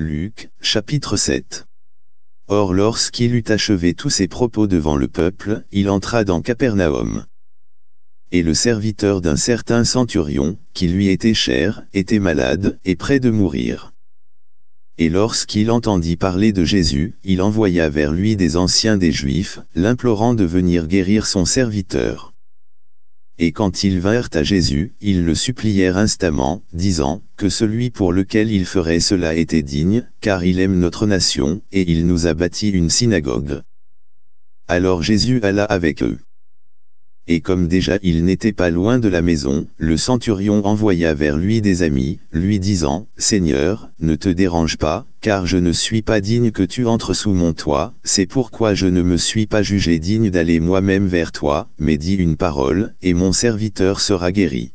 Luc, chapitre 7. Or lorsqu'il eut achevé tous ses propos devant le peuple, il entra dans Capernaum. Et le serviteur d'un certain centurion, qui lui était cher, était malade, et près de mourir. Et lorsqu'il entendit parler de Jésus, il envoya vers lui des anciens des Juifs, l'implorant de venir guérir son serviteur. Et quand ils vinrent à Jésus, ils le supplièrent instamment, disant, que celui pour lequel il ferait cela était digne, car il aime notre nation, et il nous a bâti une synagogue. Alors Jésus alla avec eux et comme déjà il n'était pas loin de la maison, le centurion envoya vers lui des amis, lui disant, « Seigneur, ne te dérange pas, car je ne suis pas digne que tu entres sous mon toit, c'est pourquoi je ne me suis pas jugé digne d'aller moi-même vers toi, mais dis une parole, et mon serviteur sera guéri. »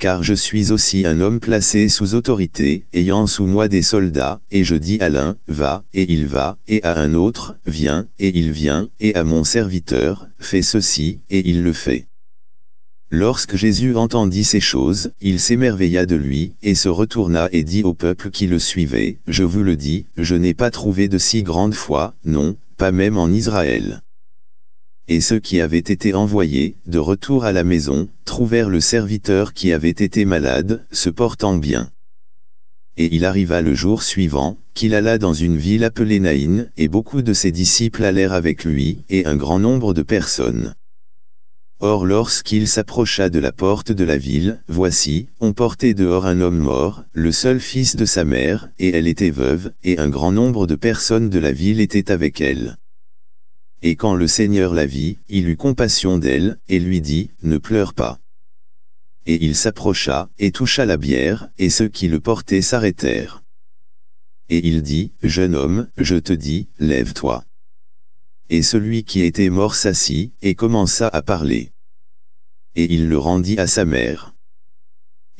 car je suis aussi un homme placé sous autorité, ayant sous moi des soldats, et je dis à l'un, va, et il va, et à un autre, viens, et il vient, et à mon serviteur, fais ceci, et il le fait. Lorsque Jésus entendit ces choses, il s'émerveilla de lui, et se retourna et dit au peuple qui le suivait, Je vous le dis, je n'ai pas trouvé de si grande foi, non, pas même en Israël et ceux qui avaient été envoyés, de retour à la maison, trouvèrent le serviteur qui avait été malade, se portant bien. Et il arriva le jour suivant, qu'il alla dans une ville appelée Naïn, et beaucoup de ses disciples allèrent avec lui, et un grand nombre de personnes. Or lorsqu'il s'approcha de la porte de la ville, voici, on portait dehors un homme mort, le seul fils de sa mère, et elle était veuve, et un grand nombre de personnes de la ville étaient avec elle. Et quand le Seigneur la vit, il eut compassion d'elle, et lui dit, Ne pleure pas. Et il s'approcha, et toucha la bière, et ceux qui le portaient s'arrêtèrent. Et il dit, Jeune homme, je te dis, lève-toi. Et celui qui était mort s'assit, et commença à parler. Et il le rendit à sa mère.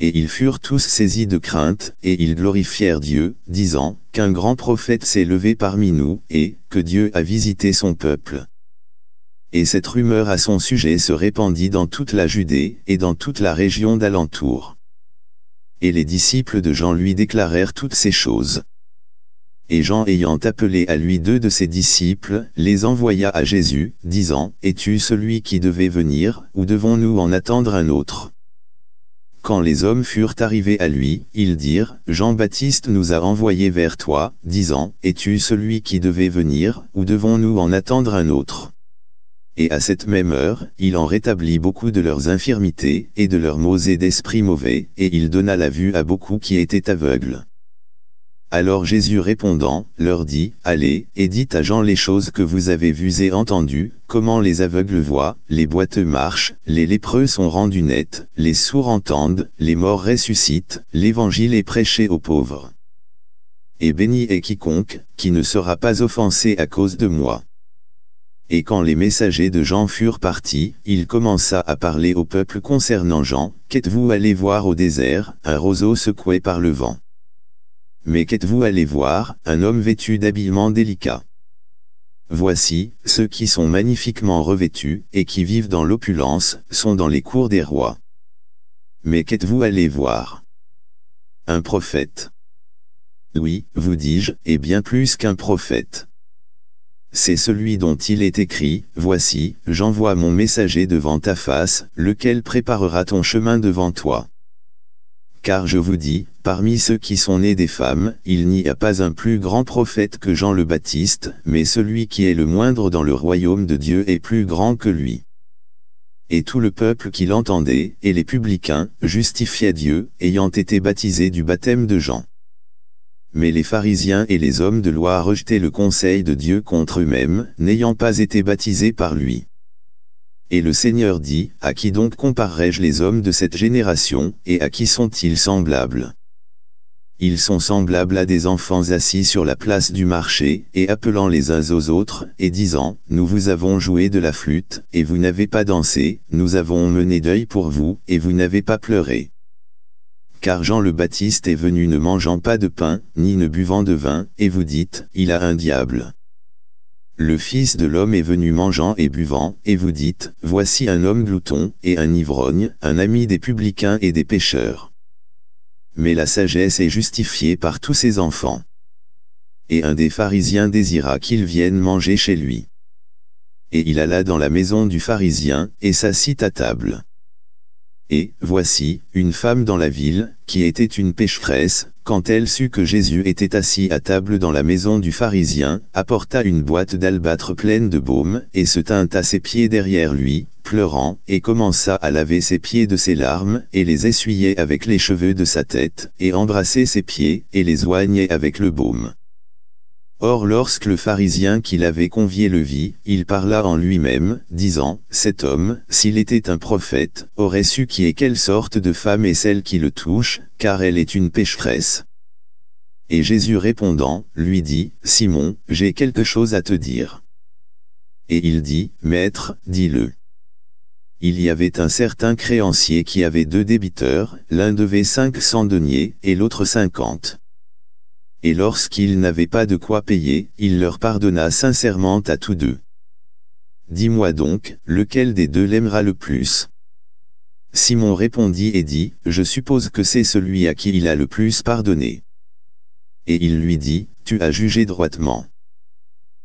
Et ils furent tous saisis de crainte, et ils glorifièrent Dieu, disant, qu'un grand prophète s'est levé parmi nous, et, que Dieu a visité son peuple. Et cette rumeur à son sujet se répandit dans toute la Judée, et dans toute la région d'alentour. Et les disciples de Jean lui déclarèrent toutes ces choses. Et Jean ayant appelé à lui deux de ses disciples, les envoya à Jésus, disant, Es-tu celui qui devait venir, ou devons-nous en attendre un autre quand les hommes furent arrivés à lui, ils dirent, Jean-Baptiste nous a envoyés vers toi, disant, Es-tu celui qui devait venir, ou devons-nous en attendre un autre Et à cette même heure, il en rétablit beaucoup de leurs infirmités, et de leurs maux et d'esprits mauvais, et il donna la vue à beaucoup qui étaient aveugles. Alors Jésus répondant, leur dit, Allez, et dites à Jean les choses que vous avez vues et entendues, comment les aveugles voient, les boiteux marchent, les lépreux sont rendus nets, les sourds entendent, les morts ressuscitent, l'évangile est prêché aux pauvres. Et béni est quiconque, qui ne sera pas offensé à cause de moi. Et quand les messagers de Jean furent partis, il commença à parler au peuple concernant Jean, Qu'êtes-vous allé voir au désert, un roseau secoué par le vent mais qu'êtes-vous allé voir, un homme vêtu d'habillement délicat Voici, ceux qui sont magnifiquement revêtus, et qui vivent dans l'opulence, sont dans les cours des rois. Mais qu'êtes-vous allé voir Un prophète. Oui, vous dis-je, et bien plus qu'un prophète. C'est celui dont il est écrit, Voici, j'envoie mon messager devant ta face, lequel préparera ton chemin devant toi. Car je vous dis, parmi ceux qui sont nés des femmes, il n'y a pas un plus grand prophète que Jean le Baptiste, mais celui qui est le moindre dans le royaume de Dieu est plus grand que lui. Et tout le peuple qui l'entendait, et les publicains, justifiaient Dieu, ayant été baptisés du baptême de Jean. Mais les pharisiens et les hommes de loi rejetaient le conseil de Dieu contre eux-mêmes, n'ayant pas été baptisés par lui. Et le Seigneur dit, à qui donc comparerai-je les hommes de cette génération, et à qui sont-ils semblables Ils sont semblables à des enfants assis sur la place du marché, et appelant les uns aux autres, et disant, Nous vous avons joué de la flûte, et vous n'avez pas dansé, nous avons mené deuil pour vous, et vous n'avez pas pleuré car Jean le Baptiste est venu ne mangeant pas de pain, ni ne buvant de vin, et vous dites, il a un diable. Le Fils de l'homme est venu mangeant et buvant, et vous dites, Voici un homme glouton, et un ivrogne, un ami des publicains et des pêcheurs. Mais la sagesse est justifiée par tous ses enfants. Et un des pharisiens désira qu'il vienne manger chez lui. Et il alla dans la maison du pharisien, et s'assit à table. Et, voici, une femme dans la ville, qui était une pécheresse, quand elle sut que Jésus était assis à table dans la maison du pharisien, apporta une boîte d'albâtre pleine de baume, et se tint à ses pieds derrière lui, pleurant, et commença à laver ses pieds de ses larmes, et les essuyait avec les cheveux de sa tête, et embrassait ses pieds, et les oignait avec le baume. Or lorsque le pharisien qui l'avait convié le vit, il parla en lui-même, disant, Cet homme, s'il était un prophète, aurait su qui est quelle sorte de femme et celle qui le touche, car elle est une pécheresse. Et Jésus répondant, lui dit, Simon, j'ai quelque chose à te dire. Et il dit, Maître, dis-le. Il y avait un certain créancier qui avait deux débiteurs, l'un devait cinq cents deniers et l'autre cinquante et lorsqu'ils n'avaient pas de quoi payer, il leur pardonna sincèrement à tous deux. Dis-moi donc, lequel des deux l'aimera le plus Simon répondit et dit, Je suppose que c'est celui à qui il a le plus pardonné. Et il lui dit, Tu as jugé droitement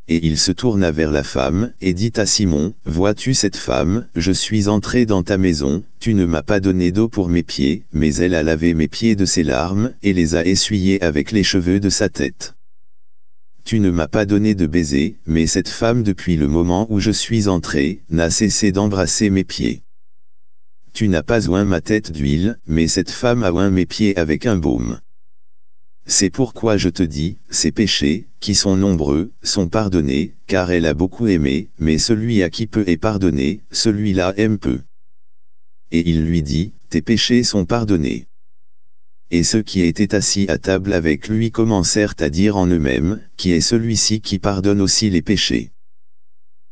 et il se tourna vers la femme, et dit à Simon, « Vois-tu cette femme, je suis entré dans ta maison, tu ne m'as pas donné d'eau pour mes pieds, mais elle a lavé mes pieds de ses larmes, et les a essuyés avec les cheveux de sa tête. Tu ne m'as pas donné de baiser, mais cette femme depuis le moment où je suis entré, n'a cessé d'embrasser mes pieds. Tu n'as pas oint ma tête d'huile, mais cette femme a oint mes pieds avec un baume. C'est pourquoi je te dis, ses péchés, qui sont nombreux, sont pardonnés, car elle a beaucoup aimé, mais celui à qui peu est pardonné, celui-là aime peu. Et il lui dit, tes péchés sont pardonnés. Et ceux qui étaient assis à table avec lui commencèrent à dire en eux-mêmes, qui est celui-ci qui pardonne aussi les péchés.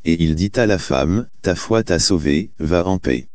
Et il dit à la femme, ta foi t'a sauvée, va en paix.